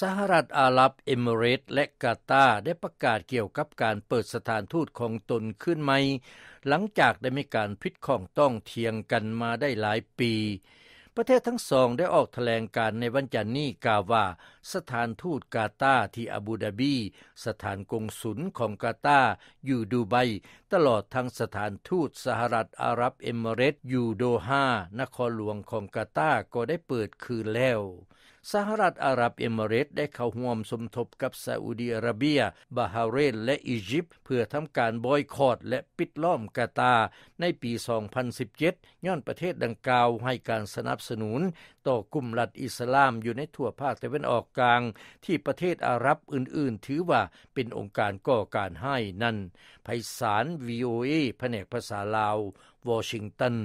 สหรัฐอาหรับเอมิเรตและกาตาได้ประกาศเกี่ยวกับการเปิดสถานทูตของตนขึ้นใหม่หลังจากได้มีการพิดของต้องเทียงกันมาได้หลายปี ประเทศทั้งสองได้ออกแถลงการในวันจันนี้กล่าวว่าสถานทูตกาตาที่อาบูดาบี สถานกงศุลของกาตาอยู่ดูไบตลอดทั้งสถานทูต สหรัฐอาหรับเอมิเรตอยู่โดฮานครหลวงของกาตาก็ได้เปิดคืนแล้วสหรัฐ อาหรับเอมิเรตได้เข้าห่วมสมทบกับซาอุดีอาระเบีย บาฮาเรนและอียิปต์เพื่อทำการบอยคอตและปิดล้อมกาตา ในปี 2017ย้อนประเทศดังกล่าวให้การสนับสนุน ต่อกลุ่มรัฐอิสลามอยู่ในทั่วภาคตะวันออกกลาง ที่ประเทศอาหรับอื่นๆถือว่าเป็นองค์การก่อการให้นั่นไพศาล VOA แผนกภาษาลาว วอชิงตัน